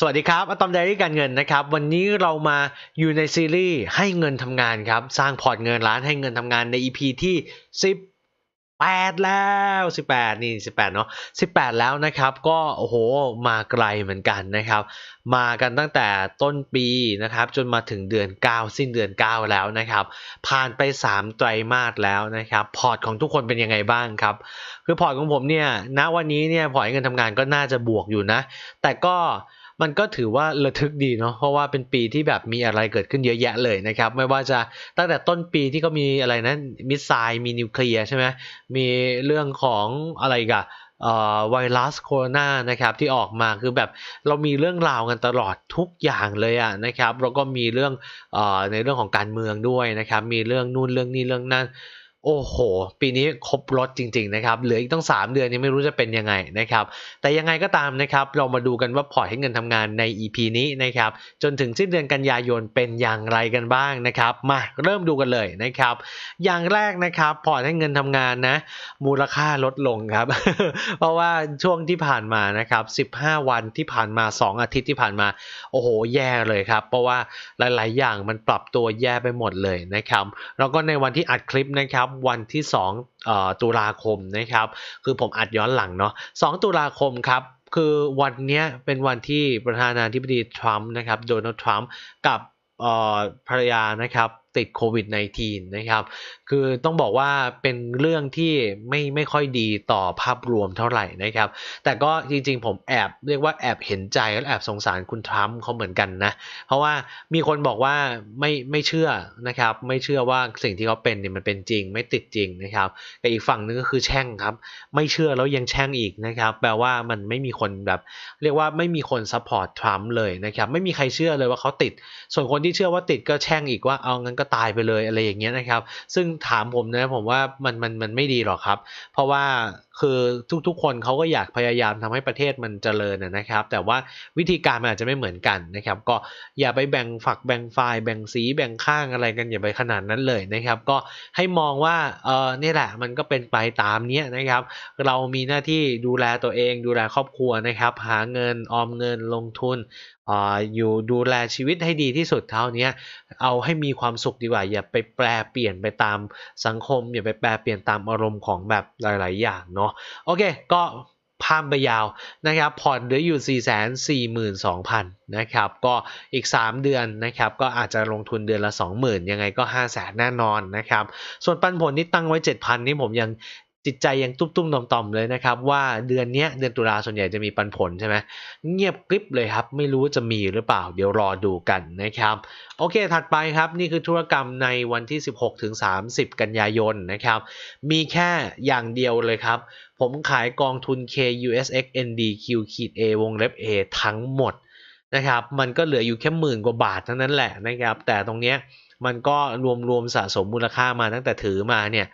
สวัสดีครับอะตอมไดรี่การเงินนะครับวันนี้เรามาอยู่ในซีรีส์ให้เงินทำงานครับ สร้างพอร์ตเงินล้านให้เงินทำงานใน EP ที่18แล้ว18นี่18เนาะ18แล้วนะครับ ก็โอ้โหมาไกลเหมือนกันนะครับ มากันตั้งแต่ต้นปีนะครับ จนมาถึงเดือน9สิ้นเดือน9แล้วนะครับ ผ่านไป3ไตรมาสแล้วนะครับ พอร์ตของทุกคนเป็นยังไงบ้างครับ คือพอร์ตของผมเนี่ย ณวันนี้เนี่ยพอร์ตเงินทำงานก็น่าจะบวกอยู่นะ แต่ก็มันก็ถือว่าระทึกดีเนาะ เพราะว่าเป็นปีที่แบบมีอะไรเกิดขึ้นเยอะแยะเลยนะครับ ไม่ว่าจะตั้งแต่ต้นปีที่ก็มีอะไรนะมิสไซล์ มีนิวเคลียร์ใช่ไหมมีเรื่องของอะไรกับไวรัสโคโรนานะครับ ที่ออกมาคือแบบเรามีเรื่องราวกันตลอดทุกอย่างเลยอะนะครับ แล้วก็มีเรื่องอในเรื่องของการเมืองด้วยนะครับ มีเรื่องนู่นเรื่องนี้เรื่องนั้นโอ้โห ปีนี้ครบรถจริงๆนะครับ เหลืออีกต้อง 3 เดือนนี้ไม่รู้จะเป็นยังไงนะครับ แต่ยังไงก็ตามนะครับ เรามาดูกันว่าพอร์ตให้เงินทำงานใน EP นี้นะครับ จนถึงสิ้นเดือนกันยายนเป็นอย่างไรกันบ้างนะครับ มาเริ่มดูกันเลยนะครับ อย่างแรกนะครับ พอร์ตให้เงินทำงานนะ มูลค่าลดลงครับ เพราะว่าช่วงที่ผ่านมานะครับ 15 วันที่ผ่านมา 2 อาทิตย์ที่ผ่านมา โอ้โห แย่เลยครับ เพราะว่าหลาย ๆ อย่างมันปรับตัวแย่ไปหมดเลยนะครับ แล้วก็ในวันที่อัดคลิปนะครับวันที่2ตุลาคมนะครับ คือผมอัดย้อนหลังเนาะ2ตุลาคมครับ คือวันนี้เป็นวันที่ประธานาธิบดีทรัมป์นะครับ โดนัลด์ทรัมป์กับภรรยานะครับติดโควิด -19 นะครับ คือต้องบอกว่าเป็นเรื่องที่ไม่ไม่ค่อยดีต่อภาพรวมเท่าไหร่นะครับ แต่ก็จริงๆ ผมแอบเรียกว่าแอบเห็นใจและแอบสงสารคุณทรัมป์เขาเหมือนกันนะ เพราะว่ามีคนบอกว่าไม่ไม่เชื่อนะครับ ไม่เชื่อว่าสิ่งที่เขาเป็นเนี่ยมันเป็นจริง ไม่ติดจริงนะครับ แต่อีกฝั่งนึงก็คือแช่งครับ ไม่เชื่อแล้วยังแช่งอีกนะครับ แปลว่ามันไม่มีคนแบบ เรียกว่าไม่มีคนซัพพอร์ตทรัมป์เลยนะครับ ไม่มีใครเชื่อเลยว่าเขาติด ส่วนคนที่เชื่อว่าติดก็แช่งอีกว่าเอางั้นก็ตายไปเลยอะไรอย่างเงี้ยนะครับ ซึ่งถามผมนะผมว่ามันมันมันไม่ดีหรอกครับ เพราะว่าคือทุกๆคนเขาก็อยากพยายามทำให้ประเทศมันเจริญนะครับ แต่ว่าวิธีการมันอาจจะไม่เหมือนกันนะครับ ก็อย่าไปแบ่งฝักแบ่งฝ่ายแบ่งสีแบ่งข้างอะไรกันอย่าไปขนาดนั้นเลยนะครับ ก็ให้มองว่าเออนี่แหละมันก็เป็นไปตามเนี้ยนะครับ เรามีหน้าที่ดูแลตัวเองดูแลครอบครัวนะครับ หาเงินออมเงินลงทุนอยู่ดูแลชีวิตให้ดีที่สุดเท่านี้เอาให้มีความสุขดีกว่าอย่าไปแปลเปลี่ยนไปตามสังคม อย่าไปแปลเปลี่ยนตามอารมณ์ของแบบหลาย ๆอย่างเนาะโอเค ก็พามไปยาวนะครับผ่อนเหลืออยู่442,000นะครับก็อีก 3 เดือนนะครับก็อาจจะลงทุนเดือนละ 20,000ยังไงก็ 5 0 0 0 0 0 แน่นอนนะครับส่วนปันผลที่ตั้งไว้ 7,000นี่ผมยังจิตใจยังตุ้มตุ้มต่อมต่อมเลยนะครับว่าเดือนนี้เดือนตุลาส่วนใหญ่จะมีปันผลใช่ไหมเงียบกริบเลยครับไม่รู้จะมีหรือเปล่าเดี๋ยวรอดูกันนะครับ โอเคถัดไปครับนี่คือธุรกรรมในวันที่ 16ถึง30 กันยายนนะครับ มีแค่อย่างเดียวเลยครับผมขายกองทุน KUSXNDQ-A วงเล็บ A ทั้งหมดนะครับ มันก็เหลืออยู่แค่หมื่นกว่าบาทเท่านั้นแหละนะครับ แต่ตรงเนี้ยมันก็รวมรวมสะสมมูลค่ามาตั้งแต่ถือมาเนี่ย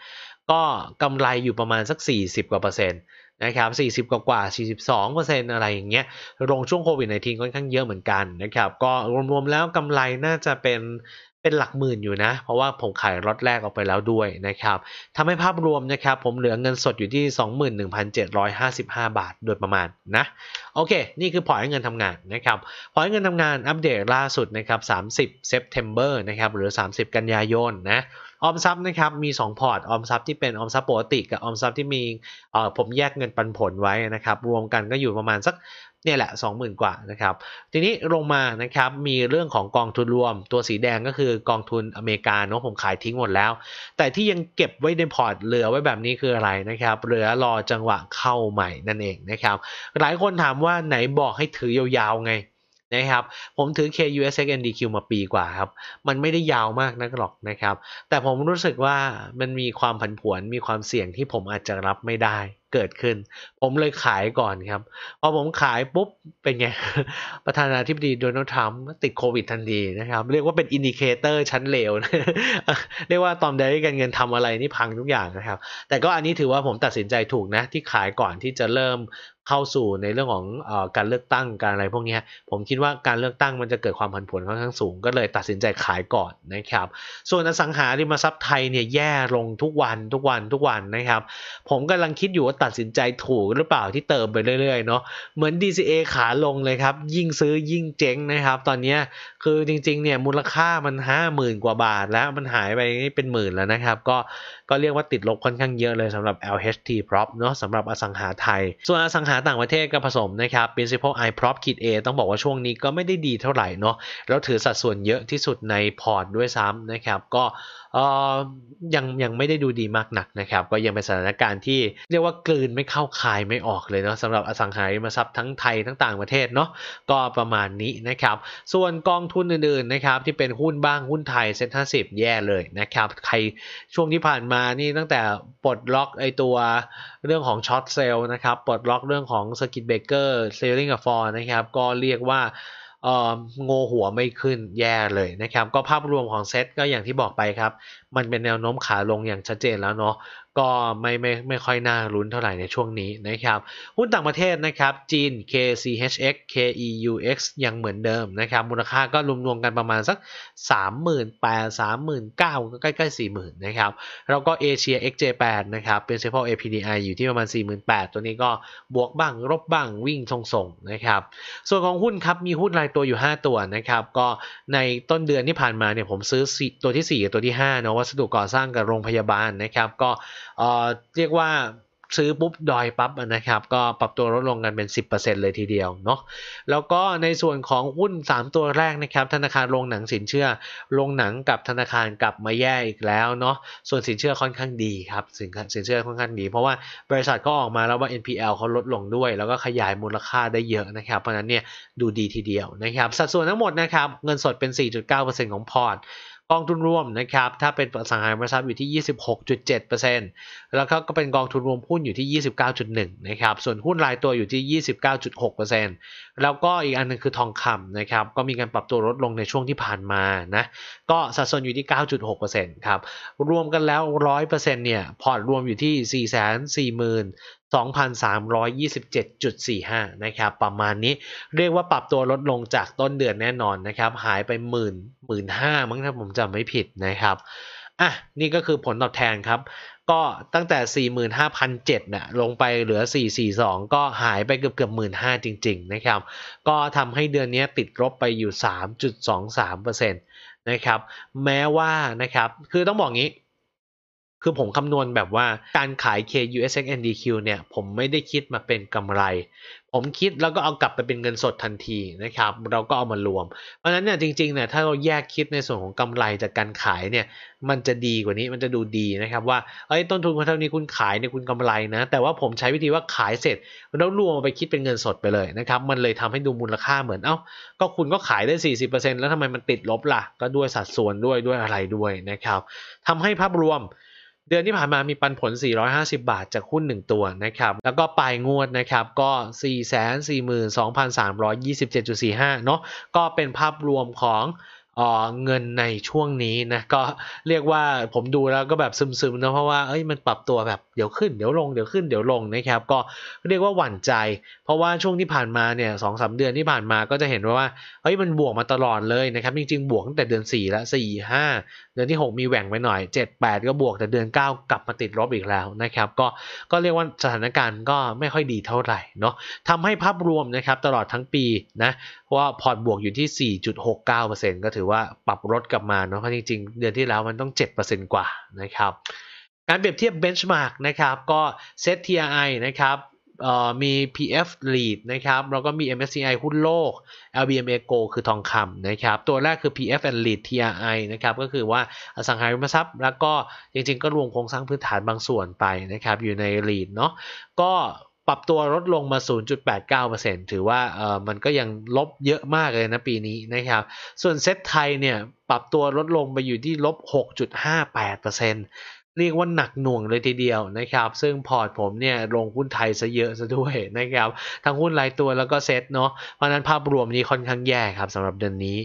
ก็กำไรอยู่ประมาณสัก 40 กว่าเปอร์เซ็นต์นะครับ 40 กว่ากว่า 42เปอร์เซ็นต์อะไรอย่างเงี้ยลงช่วงโควิด -19 ค่อนข้างเยอะเหมือนกันนะครับก็รวมๆแล้วกำไรน่าจะเป็นเป็นหลักหมื่นอยู่นะ เพราะว่าผมขายรถแรกออกไปแล้วด้วยนะครับทำให้ภาพรวมนะครับ ผมเหลือเงินสดอยู่ที่ 21,755 บาท โดยประมาณนะ โอเคนี่คือพอร์ตเงินทำงานนะครับพอร์ตเงินทำงานอัปเดตล่าสุดนะครับ30 September นะครับหรือ 30 กันยายนนะออมทรัพย์นะครับมี2พอร์ตออมทรัพย์ที่เป็นออมทรัพย์ปกติกับออมทรัพย์ที่มีผมแยกเงินปันผลไว้นะครับรวมกันก็อยู่ประมาณสักเนี่ยแหละ 20,000 กว่านะครับทีนี้ลงมานะครับมีเรื่องของกองทุนรวม ตัวสีแดงก็คือกองทุนอเมริกาเนาะผมขายทิ้งหมดแล้ว แต่ที่ยังเก็บไว้ในพอร์ตเหลือไว้แบบนี้คืออะไรนะครับเหลือรอจังหวะเข้าใหม่นั่นเองนะครับหลายคนถามว่าไหนบอกให้ถือยาวๆไงนะครับผมถือ KUSXNDQ มาปีกว่าครับ มันไม่ได้ยาวมากนักหรอกนะครับ แต่ผมรู้สึกว่ามันมีความผันผวนมีความเสี่ยงที่ผมอาจจะรับไม่ได้เกิดขึ้น ผมเลยขายก่อนครับพอผมขายปุ๊บ เป็นไงประธานาธิบดีโดนัลด์ทรัมป์ติดโควิดทันทีนะครับ เรียกว่าเป็นอินดิเคเตอร์ชั้นเลวนะเรียกว่าตอนใดกันเงินทำอะไร นี่พังทุกอย่างนะครับ แต่ก็อันนี้ถือว่าผมตัดสินใจถูกนะ ที่ขายก่อนที่จะเริ่มเข้าสู่ในเรื่องของอการเลือกตั้งการอะไรพวกนี้ผมคิดว่าการเลือกตั้งมันจะเกิดความผันผวนค่อนข้างสูง ก็เลยตัดสินใจขายก่อนนะครับส่วนอสังหาริมทรัพย์ไทยเนี่ยแย่ลงทุกวันทุกวันทุกวันนะครับผมกำลังคิดอยู่ว่าตัดสินใจถูกหรือเปล่าที่เติมไปเรื่อยๆเนาะเหมือน DCA ขาลงเลยครับยิ่งซื้อยิ่งเจ๊งนะครับตอนนี้คือจริงๆเนี่ยมูลค่ามันห้าหมื่นกว่าบาทแล้วมันหายไปเป็นหมื่นแล้วนะครับก็ก็เรียกว่าติดลบค่อนข้างเยอะเลยสำหรับ LHT Prop เนาะสำหรับอสังหาไทย ส่วนอสังหาาต่างประเทศก็ผสมนะครับ principal i prop kit a ต้องบอกว่าช่วงนี้ก็ไม่ได้ดีเท่าไหร่เนาะแล้วถือสัดส่วนเยอะที่สุดในพอร์ตด้วยซ้ำนะครับก็ยังยังไม่ได้ดูดีมากหนักนะครับ ก็ยังเป็นสถานการณ์ที่เรียกว่า กลืน ไม่เข้า คายไม่ออกเลย เนาะสำหรับอสังหาริมทรัพย์ทั้งไทยทั้งต่างประเทศเนาะก็ประมาณนี้นะครับ ส่วนกองทุนอื่นๆนะครับ ที่เป็นหุ้นบ้างหุ้นไทยเซ็นทรัลสิบแย่เลยนะครับใครช่วงที่ผ่านมานี่ตั้งแต่ปลดล็อกไอตัว เรื่องของช็อตเซลล์นะครับ ปลดล็อกเรื่องของสกิทเบเกอร์เซลลิงกับฟอร์นะครับ ก็เรียกว่างอหัวไม่ขึ้นแย่เลยนะครับ ก็ภาพรวมของเซตก็อย่างที่บอกไปครับ มันเป็นแนวโน้มขาลงอย่างชัดเจนแล้วเนาะก็ไม่ไม่ไม่ค่อยน่ารุ้นเท่าไหร่ในช่วงนี้นะครับ หุ้นต่างประเทศนะครับจีน KCHX KEUX ยังเหมือนเดิมนะครับมูลค่าก็รวมวมกันประมาณสัก 38,000 39,000ใกล้ๆ40,000นะครับแล้วก็เอเชีย XJ8 นะครับนเซฟเ i p a l APDI อยู่ที่ประมาณ 48,000ตัวนี้ก็บวกบ้างลบบ้างวิ่งทรงๆนะครับส่วนของหุ้นครับมีหุ้นรายตัวอยู่ 5 ตัวนะครับก็ในต้นเดือนที่ผ่านมาเนี่ยผมซื้อตัวที่4ตัวที่ 5 เนาะวัสดุก่อสร้างกับโรงพยาบาลนะครับก็เรียกว่าซื้อปุ๊บดอยปั๊บนะครับก็ปรับตัวลดลงกันเป็น 10%เลยทีเดียวเนาะแล้วก็ในส่วนของหุ้น 3 ตัวแรกนะครับธนาคารโรงหนังสินเชื่อลงหนังกับธนาคารกลับมาแย่อีกแล้วเนาะส่วนสินเชื่อค่อนข้างดีครับสินสินเชื่อค่อนข้างดีเพราะว่าบริษัทก็ออกมาแล้วว่า NPL เขาลดลงด้วยแล้วก็ขยายมูลค่าได้เยอะนะครับเพราะนั้นเนี่ยดูดีทีเดียวนะครับสัดส่วนทั้งหมดนะครับเงินสดเป็น 4.9%ของพอร์ตกองทุนรวมนะครับถ้าเป็นสังหาริมทรัพย์อยู่ที่ 26.7%แล้วก็ก็เป็นกองทุนรวมหุ้นอยู่ที่ 29.1 นะครับส่วนหุ้นรายตัวอยู่ที่ 29.6%แล้วก็อีกอันนึงคือทองคำนะครับก็มีการปรับตัวลดลงในช่วงที่ผ่านมานะก็สัดส่วนอยู่ที่ 9.6%ครับรวมกันแล้ว 100%เนี่ยพอร์ตรวมอยู่ที่ 4 4 0 0 0 0 2,327.45 นะครับ ประมาณนี้เรียกว่าปรับตัวลดลงจากต้นเดือนแน่นอนนะครับ หายไปหมื่นหมื่นห้ามั้งถ้าผมจำไม่ผิดนะครับ อ่ะ นี่ก็คือผลตอบแทนครับ ก็ตั้งแต่ 45,007นะลงไปเหลือ 442 ก็หายไปเกือบเกือบหมื่นห้าจริงๆนะครับ ก็ทำให้เดือนนี้ติดลบไปอยู่ 3.23%นะครับ แม้ว่านะครับ คือต้องบอกงี้คือผมคำนวณแบบว่าการขาย KUSX NDQ เนี่ยผมไม่ได้คิดมาเป็นกำไร ผมคิดแล้วก็เอากลับไปเป็นเงินสดทันทีนะครับเราก็เอามารวมเพราะฉะนั้นเนี่ยจริงๆ เนี่ยถ้าเราแยกคิดในส่วนของกำไร จากการขายเนี่ยมันจะดีกว่านี้มันจะดูดีนะครับ ว่าเอ้ยต้นทุนเท่านี้คุณขายเนี่ยคุณกำไรนะแต่ว่าผมใช้วิธีว่าขายเสร็จแล้วรวมไปคิดเป็นเงินสดไปเลยนะครับมันเลยทำให้ดูมูลค่าเหมือนเอา้าก็คุณก็ขายได้ 40%แล้วทำไมมันติดลบละ่ะ ก็ด้วยสัดส่วนด้วยด้วยอะไรด้วยนะครับทำให้ภาพรวมเดือนที่ผ่านมามีปันผล 450 บาทจากหุ้น 1 ตัวนะครับ แล้วก็ปลายงวดนะครับ ก็ 442,327.45 เนาะก็เป็นภาพรวมของเงินในช่วงนี้นะ ก็เรียกว่าผมดูแล้วก็แบบซึมๆนะเพราะว่า เอ้ย มันปรับตัวแบบเดี๋ยวขึ้น เดี๋ยวลงเดี๋ยวขึ้นเดี๋ยวลงนะครับก็เรียกว่าหวั่นใจ เพราะว่าช่วงที่ผ่านมาเนี่ยสองสาเดือนที่ผ่านมาก็จะเห็นว่าเฮ้ยมันบวกมาตลอดเลยนะครับ จริงๆบวกตั้งแต่เดือน4่ละสี้าเดือนที่6มีแหว่งไปหน่อย7 8ก็บวกแต่เดือน9กลับมาติดลบอีกแล้วนะครับ ก็ก็เรียกว่าสถานการณ์ก็ไม่ค่อยดีเท่าไหร่เนาะทำให้ภาพรวมนะครับตลอดทั้งปีนะว่าพอร์ตบวกอยู่ที่4.69%ก็ถือว่าปรับลดกลับมาเนาะเพราะจริงๆเดือนที่แล้วมันต้อง7%กว่านะครับการเปรียบเทียบ benchmark นะครับก็ Set TRI นะครับ มี PF Lead นะครับแล้วก็มี MSCI หุ้นโลก LBMA Go คือทองคำนะครับ ตัวแรกคือ PF and Lead TRI นะครับ ก็คือว่าอสังหาริมทรัพย์ แล้วก็จริงๆก็รวมโครงสร้างพื้นฐานบางส่วนไปนะครับ อยู่ใน Lead เนาะก็ปรับตัวลดลงมา 0.89%ถือว่าเออมันก็ยังลบเยอะมากเลยนะปีนี้นะครับ ส่วนเซ็ตไทยเนี่ยปรับตัวลดลงไปอยู่ที่ลบ6.58%เรียกว่าหนักหน่วงเลยทีเดียวนะครับซึ่งพอร์ตผมเนี่ยลงหุ้นไทยซะเยอะซะด้วยนะครับทั้งหุ้นรายตัวแล้วก็เซ็ตเนาะเพราะนั้นภาพรวมนี้ค่อนข้างแย่ครับสำหรับเดือนนี้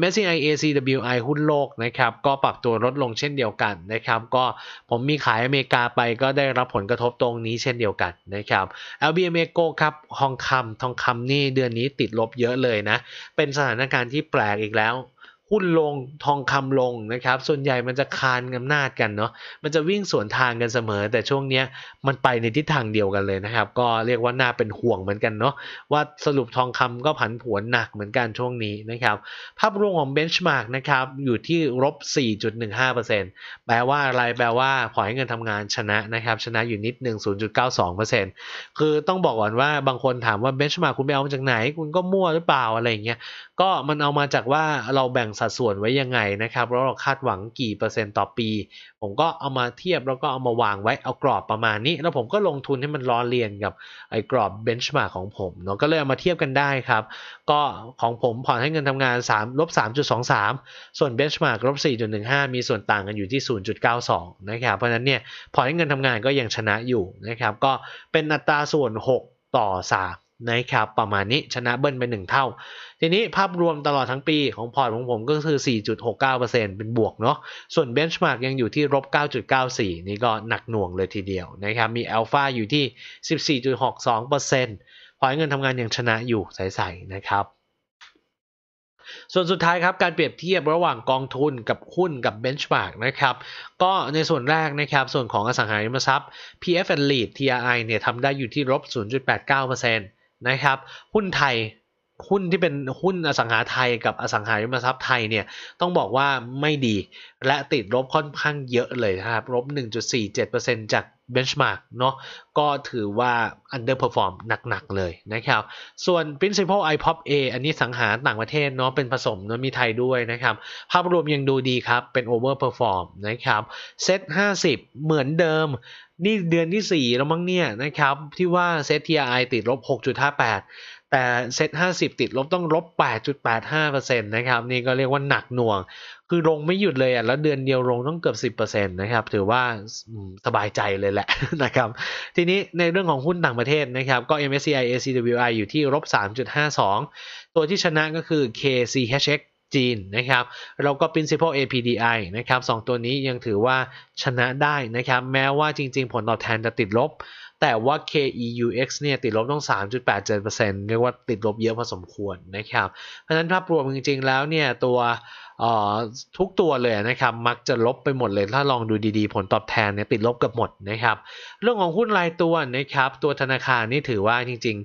MSCI ACWI หุ้นโลกนะครับก็ปรับตัวลดลงเช่นเดียวกันนะครับก็ผมมีขายอเมริกาไปก็ได้รับผลกระทบตรงนี้เช่นเดียวกันนะครับ LBM e g o ครับทองคำทองคำนี่เดือนนี้ติดลบเยอะเลยนะ เป็นสถานการณ์ที่แปลกอีกแล้วหุ้นลงทองคำลงนะครับส่วนใหญ่มันจะคานอำนาจกันเนาะมันจะวิ่งสวนทางกันเสมอแต่ช่วงเนี้ยมันไปในทิศทางเดียวกันเลยนะครับก็เรียกว่าน่าเป็นห่วงเหมือนกันเนาะว่าสรุปทองคำก็ผันผวนหนักเหมือนกันช่วงนี้นะครับภาพรวมของเบนช์มาร์กนะครับ อยู่ที่ลบ4.15%แปลว่าอะไรแปลว่า ขอให้เงินทำงานชนะนะครับ ชนะอยู่นิดหนึ่ง0.92%คือต้องบอกก่อนว่าบางคนถามว่าเบนช์มาร์กคุณไปเอามาจากไหน คุณก็มั่วหรือเปล่าอะไรเงี้ยก็มันเอามาจากว่าเราแบ่งสัดส่วนไว้ยังไงนะครับแล้วเราคาดหวังกี่เปอร์เซ็นต์ต่อปี ผมก็เอามาเทียบแล้วก็เอามาวางไว้ เอากรอบประมาณนี้ แล้วผมก็ลงทุนให้มันล้อเลียนกับไอ้กรอบเบนช์มาของผมเนาะก็เลยเอามาเทียบกันได้ครับ ก็ของผมผ่อนให้เงินทำงาน 3 ลบ 3.23 ส่วนเบนช์มาลบ4.15 มีส่วนต่างกันอยู่ที่ 0.92 นะครับ เพราะนั้นเนี่ยผ่อนให้เงินทำงานก็ยังชนะอยู่นะครับ ก็เป็นอัตราส่วน 6 ต่อ 3นะครับประมาณนี้ชนะเบิ้ลไป1เท่า ทีนี้ภาพรวมตลอดทั้งปี ของพอร์ตของผมก็คือ 4.69%เป็นบวกเนาะส่วนเบนช์มาร์กยังอยู่ที่ลบ9.94 นี่ก็หนักหน่วงเลยทีเดียวนะครับมีอัลฟาอยู่ที่ 14.62%พอร์ตเงินทำงานยังชนะอยู่ใสๆนะครับส่วนสุดท้ายครับการเปรียบเทียบระหว่างกองทุนกับหุ้นกับเบนช์มาร์กนะครับก็ในส่วนแรกนะครับส่วนของอสังหาริมทรัพย์ PF and Lead TRI เนี่ยทำได้อยู่ที่ลบ0.89%เนะครับ หุ้นไทยหุ้นที่เป็นหุ้นอสังหาไทยกับอสังหาริมทรัพย์ไทยเนี่ยต้องบอกว่าไม่ดี และติดลบค่อนข้างเยอะเลยนะครับลบ 1.47%จากเบนช์มาร์กเนาะก็ถือว่าออันเดร์เพอร์ฟอร์มหนักๆ เลยนะครับส่วน principal ipop a อันนี้สังหารต่างประเทศเนาะเป็นผสมเนาะมีไทยด้วยนะครับภาพรวมยังดูดีครับเป็นโออเวร์เพอร์ฟอร์มนะครับเซต 50 เหมือนเดิม นี่เดือนที่ 4 แล้วมั้งเนี่ยนะครับที่ว่าเซตทีไอติดลบ 6.58แต่เซ็ต50 ติดลบต้องลบ8.85%นะครับ นี่ก็เรียกว่าหนักหน่วง คือลงไม่หยุดเลยอ่ะแล้วเดือนเดียวลงต้องเกือบ 10%นะครับ ถือว่าสบายใจเลยแหละ นะครับ ทีนี้ในเรื่องของหุ้นต่างประเทศนะครับ ก็ MSCI ACWI อยู่ที่ลบ3.52 ตัวที่ชนะก็คือ KCHX จีนนะครับแล้วก็ Principal APDI นะครับสตัวนี้ยังถือว่าชนะได้นะครับ แม้ว่าจริงๆ ผลตอบแทนจะติดลบ แต่ว่า KEUX เนี่ยติดลบต้อง 3.87%เรียกว่าติดลบเยอะพอสมควรนะครับ เพราะฉะนั้นภาพรวมจริง ๆ แล้วเนี่ย ตัวทุกตัวเลยนะครับ มักจะลบไปหมดเลยถ้าลองดูดี ๆ ผลตอบแทนเนี่ยติดลบกับหมดนะครับ เรื่องของหุ้นรายตัวนะครับตัวธนาคารนี่ถือว่าจริง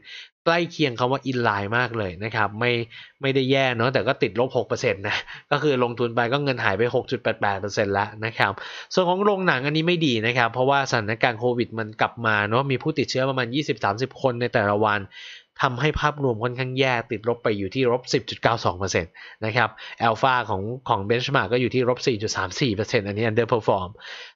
ใกล้เคียงคำว่า อินไลน์มากเลยนะครับ ไม่ไม่ได้แย่เนาะแต่ก็ติดลบ 6%นะ ก็คือลงทุนไปก็เงินหายไป 6.88%แล้วนะครับ ส่วนของโรงหนังอันนี้ไม่ดีนะครับ เพราะว่าสถานการณ์โควิดมันกลับมาเนาะมีผู้ติดเชื้อประมาณ 20-30 คนในแต่ละวันทำให้ภาพรวมค่อนข้างแย่ติดลบไปอยู่ที่ลบ10.92%นะครับแอลฟาของของเบนช์มาก็อยู่ที่ลบ4.34%อันนี้อันเดอร์เพอร์ฟอร์ม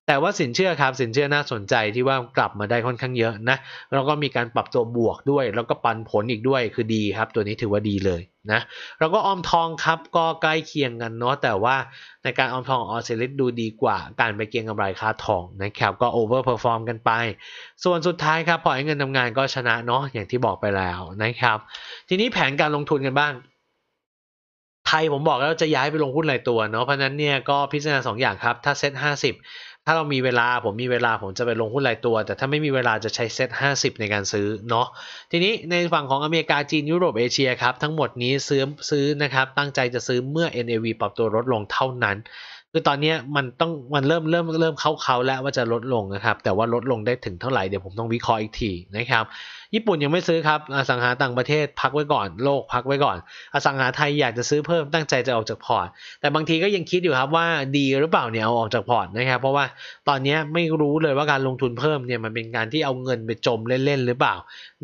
แต่ว่าสินเชื่อครับสินเชื่อน่าสนใจที่ว่ากลับมาได้ค่อนข้างเยอะนะแล้วก็มีการปรับตัวบวกด้วย แล้วก็ปันผลอีกด้วยคือดีครับ ตัวนี้ถือว่าดีเลยนะแล้วก็ออมทองครับก็ใกล้เคียงกันเนาะแต่ว่าในการออมทองออสเซลตดูดีกว่าการไปเก็งกำไรค่าทองนะครับก็โอเวอร์เพอร์ฟอร์มกันไป ส่วนสุดท้ายครับพอใอ้เงินทำงานก็ชนะเนาะอย่างที่บอกไปแล้วนะครับ ทีนี้แผนการลงทุนกันบ้าง ไทยผมบอกแล้วจะย้ายไปลงหุ้นหลายตัวเนาะเพราะนั้นเนี่ยก็พิจารณา2ออย่างครับ ถ้าเซ็ต50ถ้าเรามีเวลาผมมีเวลาผมจะไปลงหุ้นรายตัวแต่ถ้าไม่มีเวลาจะใช้เซ็ต50 ในการซื้อเนาะทีนี้ในฝั่งของอเมริกาจีนยุโรปเอเชียครับทั้งหมดนี้ซื้อซื้อนะครับตั้งใจจะซื้อเมื่อ NAV ปรับตัวลดลงเท่านั้น คือตอนนี้มันต้องมันเริ่มเริ่มเริ่มเข้าเขาแล้วว่าจะลดลงนะครับแต่ว่าลดลงได้ถึงเท่าไหร่เดี๋ยวผมต้องวิเคราะห์อีกทีนะครับญี่ปุ่นยังไม่ซื้อครับ อสังหาต่างประเทศพักไว้ก่อน โลกพักไว้ก่อน อสังหาไทยอยากจะซื้อเพิ่มตั้งใจจะออกจากพอร์ต แต่บางทีก็ยังคิดอยู่ครับว่าดีหรือเปล่าเนี่ยเอาออกจากพอร์ตนะครับ เพราะว่าตอนนี้ไม่รู้เลยว่าการลงทุนเพิ่มเนี่ยมันเป็นการที่เอาเงินไปจมเล่นๆหรือเปล่า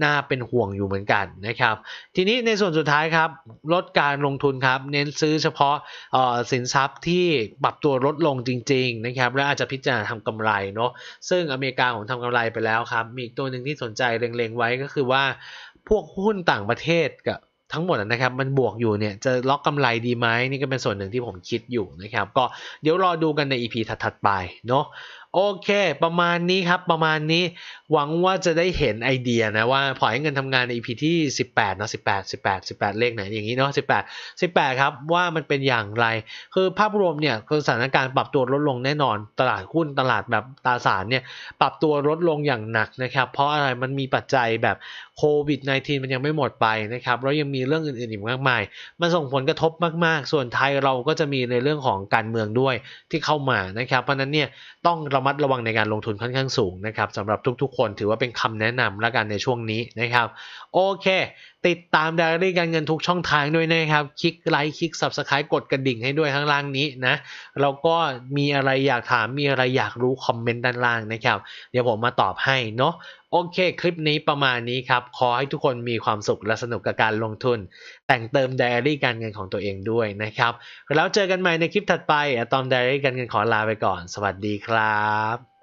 น่าเป็นห่วงอยู่เหมือนกันนะครับ ทีนี้ในส่วนสุดท้ายครับลดการลงทุนครับเน้นซื้อเฉพาะสินทรัพย์ที่ปรับตัวลดลงจริง ๆนะครับและอาจจะพิจารณาทำกำไรเนาะ ซึ่งอเมริกาผมทำกำไรไปแล้วครับมีอีกตัวหนึ่งที่สนใจเร็งๆไว้ก็คือว่าพวกหุ้นต่างประเทศกับทั้งหมดนะครับมันบวกอยู่เนี่ยจะล็อกกำไรดีไหมนี่ก็เป็นส่วนหนึ่งที่ผมคิดอยู่นะครับ ก็เดี๋ยวรอดูกันใน EP ถัดๆ ไปเนาะโอเคประมาณนี้ครับประมาณนี้ หวังว่าจะได้เห็นไอเดียนะว่าพอให้เงินทำงานใน EP ที่ 18เนาะ18 18 18 เลขไหนอย่างนี้เนาะ 18 18 ครับ ว่ามันเป็นอย่างไร คือภาพรวมเนี่ยสถานการณ์ปรับตัวลดลงแน่นอน ตลาดหุ้นตลาดแบบตราสารเนี่ยปรับตัวลดลงอย่างหนักนะครับเพราะอะไรมันมีปัจจัยแบบโควิด -19 มันยังไม่หมดไปนะครับแล้วยังมีเรื่องอื่นๆอีกมากมายมันส่งผลกระทบมากๆ ส่วนไทยเราก็จะมีในเรื่องของการเมืองด้วยที่เข้ามานะครับ เพราะนั้นเนี่ยต้องระมัดระวังในการลงทุนค่อนข้างสูงนะครับสำหรับทุก ๆ คนถือว่าเป็นคำแนะนำละกันในช่วงนี้นะครับ โอเค ติดตามดารี่การเงินทุกช่องทางด้วยนะครับ คลิกไลค์ คลิก s u b สไครป์กดกระดิ่งให้ด้วยข้างล่างนี้นะแล้วก็มีอะไรอยากถามมีอะไรอยากรู้คอมเมนต์ด้านล่างนะครับ เดี๋ยวผมมาตอบให้เนาะโอเคคลิปนี้ประมาณนี้ครับ ขอให้ทุกคนมีความสุขและสนุกกับการลงทุน แต่งเติมไดอารี่การเงินของตัวเองด้วยนะครับ แล้วเจอกันใหม่ในคลิปถัดไปอะตอมไดอารี่การเงินขอลาไปก่อน สวัสดีครับ